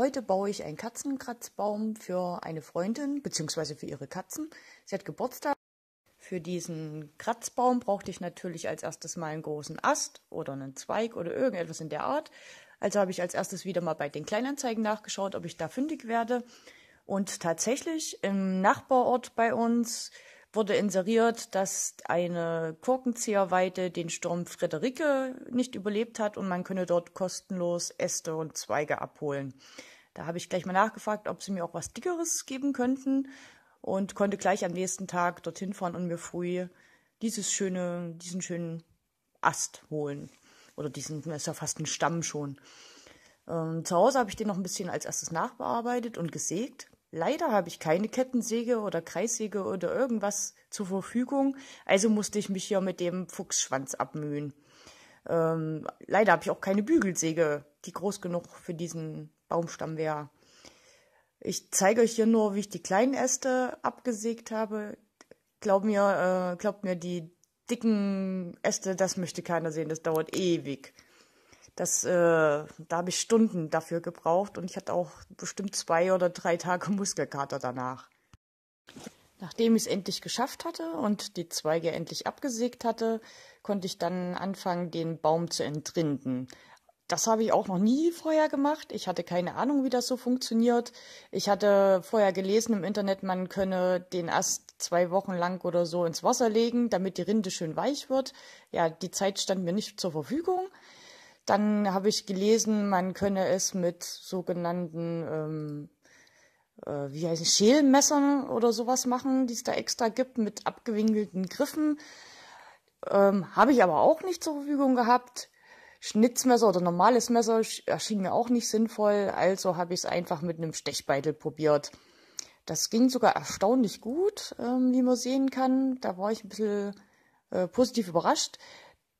Heute baue ich einen Katzenkratzbaum für eine Freundin bzw. für ihre Katzen. Sie hat Geburtstag. Für diesen Kratzbaum brauchte ich natürlich als erstes mal einen großen Ast oder einen Zweig oder irgendetwas in der Art. Also habe ich als erstes wieder mal bei den Kleinanzeigen nachgeschaut, ob ich da fündig werde. Und tatsächlich im Nachbarort bei uns wurde inseriert, dass eine Korkenzieherweide den Sturm Friederike nicht überlebt hat und man könne dort kostenlos Äste und Zweige abholen. Da habe ich gleich mal nachgefragt, ob sie mir auch was Dickeres geben könnten und konnte gleich am nächsten Tag dorthin fahren und mir früh dieses schöne, diesen schönen Ast holen. Oder diesen, das ist ja fast ein Stamm schon. Ähm, zu Hause habe ich den noch ein bisschen als erstes nachbearbeitet und gesägt. Leider habe ich keine Kettensäge oder Kreissäge oder irgendwas zur Verfügung, also musste ich mich hier mit dem Fuchsschwanz abmühen. Ähm, leider habe ich auch keine Bügelsäge, die groß genug für diesen Baumstamm wäre. Ich zeige euch hier nur, wie ich die kleinen Äste abgesägt habe. Glaub mir, äh, glaubt mir, die dicken Äste, das möchte keiner sehen, das dauert ewig. Das, äh, da habe ich Stunden dafür gebraucht und ich hatte auch bestimmt zwei oder drei Tage Muskelkater danach. Nachdem ich es endlich geschafft hatte und die Zweige endlich abgesägt hatte, konnte ich dann anfangen, den Baum zu entrinden. Das habe ich auch noch nie vorher gemacht. Ich hatte keine Ahnung, wie das so funktioniert. Ich hatte vorher gelesen im Internet, man könne den Ast zwei Wochen lang oder so ins Wasser legen, damit die Rinde schön weich wird. Ja, die Zeit stand mir nicht zur Verfügung. Dann habe ich gelesen, man könne es mit sogenannten, ähm, äh, wie heißen Schälmessern oder sowas machen, die es da extra gibt, mit abgewinkelten Griffen. Ähm, habe ich aber auch nicht zur Verfügung gehabt. Schnitzmesser oder normales Messer erschien mir auch nicht sinnvoll, also habe ich es einfach mit einem Stechbeitel probiert. Das ging sogar erstaunlich gut, ähm, wie man sehen kann. Da war ich ein bisschen äh, positiv überrascht.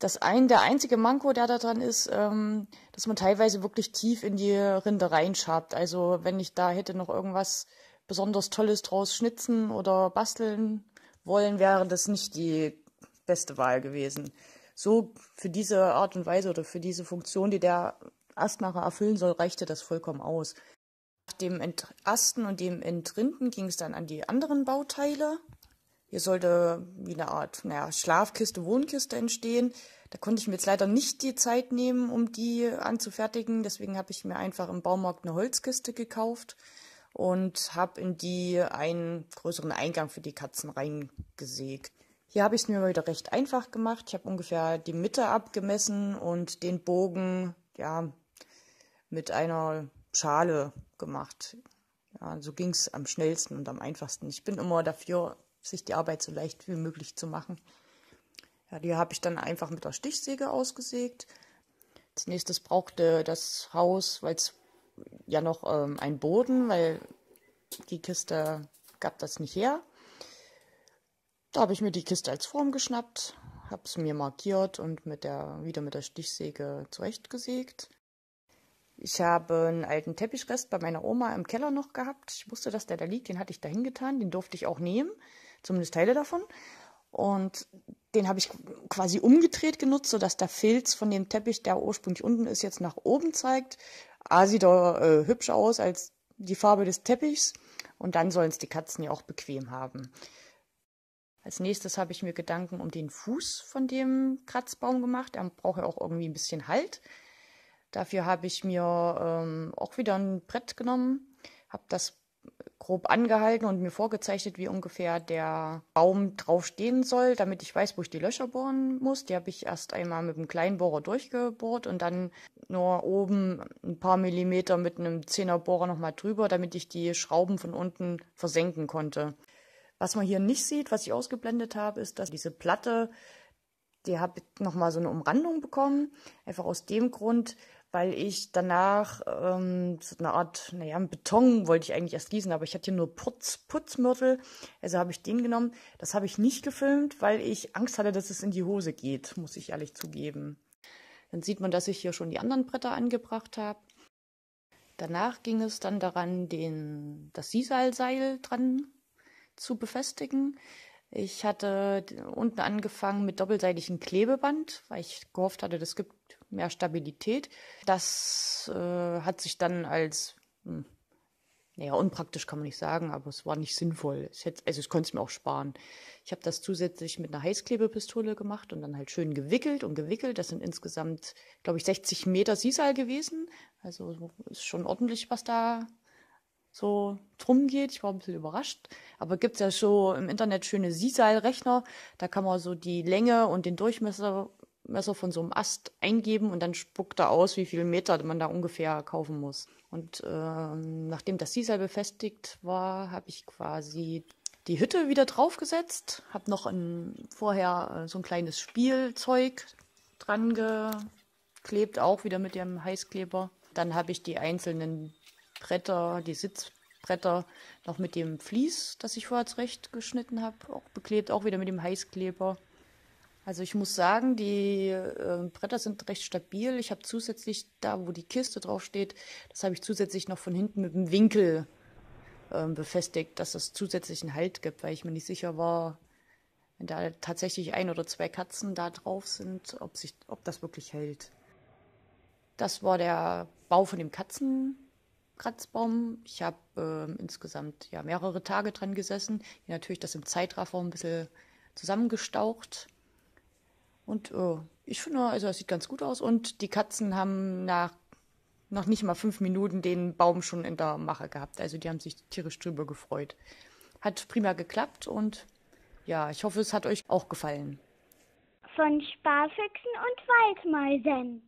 Das ein, der einzige Manko, der da dran ist, ähm, dass man teilweise wirklich tief in die Rinde reinschabt. Also wenn ich da hätte noch irgendwas besonders Tolles draus schnitzen oder basteln wollen, wäre das nicht die beste Wahl gewesen. So für diese Art und Weise oder für diese Funktion, die der Astmacher erfüllen soll, reichte das vollkommen aus. Nach dem Entasten und dem Entrinden ging es dann an die anderen Bauteile. Hier sollte wie eine Art naja, Schlafkiste, Wohnkiste entstehen. Da konnte ich mir jetzt leider nicht die Zeit nehmen, um die anzufertigen. Deswegen habe ich mir einfach im Baumarkt eine Holzkiste gekauft und habe in die einen größeren Eingang für die Katzen reingesägt. Hier habe ich es mir mal wieder recht einfach gemacht. Ich habe ungefähr die Mitte abgemessen und den Bogen ja mit einer Schale gemacht. Ja, so ging es am schnellsten und am einfachsten. Ich bin immer dafür, sich die Arbeit so leicht wie möglich zu machen. Ja, die habe ich dann einfach mit der Stichsäge ausgesägt. Als nächstes brauchte das Haus, weil es ja noch ähm, einen Boden, weil die Kiste gab das nicht her. Da habe ich mir die Kiste als Form geschnappt, habe es mir markiert und mit der, wieder mit der Stichsäge zurechtgesägt. Ich habe einen alten Teppichrest bei meiner Oma im Keller noch gehabt. Ich wusste, dass der da liegt, den hatte ich da hingetan, den durfte ich auch nehmen zumindest Teile davon. Und den habe ich quasi umgedreht genutzt, sodass der Filz von dem Teppich, der ursprünglich unten ist, jetzt nach oben zeigt. A ah, sieht er äh, hübsch aus als die Farbe des Teppichs. Und dann sollen es die Katzen ja auch bequem haben. Als nächstes habe ich mir Gedanken um den Fuß von dem Kratzbaum gemacht. Er braucht ja auch irgendwie ein bisschen Halt. Dafür habe ich mir ähm, auch wieder ein Brett genommen, habe das grob angehalten und mir vorgezeichnet, wie ungefähr der Baum drauf stehen soll, damit ich weiß, wo ich die Löcher bohren muss. Die habe ich erst einmal mit einem kleinen Bohrer durchgebohrt und dann nur oben ein paar Millimeter mit einem Zehnerbohrer nochmal drüber, damit ich die Schrauben von unten versenken konnte. Was man hier nicht sieht, was ich ausgeblendet habe, ist, dass diese Platte, die habe ich nochmal so eine Umrandung bekommen. Einfach aus dem Grund, weil ich danach ähm, so eine Art, naja, Beton wollte ich eigentlich erst gießen, aber ich hatte hier nur Putz, Putzmörtel, also habe ich den genommen. Das habe ich nicht gefilmt, weil ich Angst hatte, dass es in die Hose geht, muss ich ehrlich zugeben. Dann sieht man, dass ich hier schon die anderen Bretter angebracht habe. Danach ging es dann daran, den, das Sisalseil dran zu befestigen. Ich hatte unten angefangen mit doppelseitigem Klebeband, weil ich gehofft hatte, das gibt mehr Stabilität. Das äh, hat sich dann als, mh, hm, naja, unpraktisch kann man nicht sagen, aber es war nicht sinnvoll. Ich hätte, also ich konnte es mir auch sparen. Ich habe das zusätzlich mit einer Heißklebepistole gemacht und dann halt schön gewickelt und gewickelt. Das sind insgesamt, glaube ich, 60 Meter Sisal gewesen. Also ist schon ordentlich, was da so drum geht. Ich war ein bisschen überrascht. Aber gibt es ja so im Internet schöne Sisal-Rechner. Da kann man so die Länge und den Durchmesser Messer von so einem Ast eingeben und dann spuckt er aus, wie viel Meter man da ungefähr kaufen muss. Und ähm, nachdem das Sisal befestigt war, habe ich quasi die Hütte wieder draufgesetzt, habe noch ein, vorher äh, so ein kleines Spielzeug dran geklebt, auch wieder mit dem Heißkleber. Dann habe ich die einzelnen Bretter, die Sitzbretter, noch mit dem Vlies, das ich vorher zurecht geschnitten habe, auch beklebt, auch wieder mit dem Heißkleber. Also ich muss sagen, die äh, Bretter sind recht stabil. Ich habe zusätzlich da, wo die Kiste draufsteht, das habe ich zusätzlich noch von hinten mit dem Winkel äh, befestigt, dass das zusätzlichen Halt gibt, weil ich mir nicht sicher war, wenn da tatsächlich ein oder zwei Katzen da drauf sind, ob, sich, ob das wirklich hält. Das war der Bau von dem Katzenkratzbaum. Ich habe äh, insgesamt ja mehrere Tage dran gesessen. Natürlich das im Zeitraffer ein bisschen zusammengestaucht und oh, ich finde, also es sieht ganz gut aus. Und die Katzen haben nach noch nicht mal fünf Minuten den Baum schon in der Mache gehabt. Also die haben sich tierisch drüber gefreut. Hat prima geklappt und ja, ich hoffe, es hat euch auch gefallen. Von Sparfüchsen und Waldmäusen.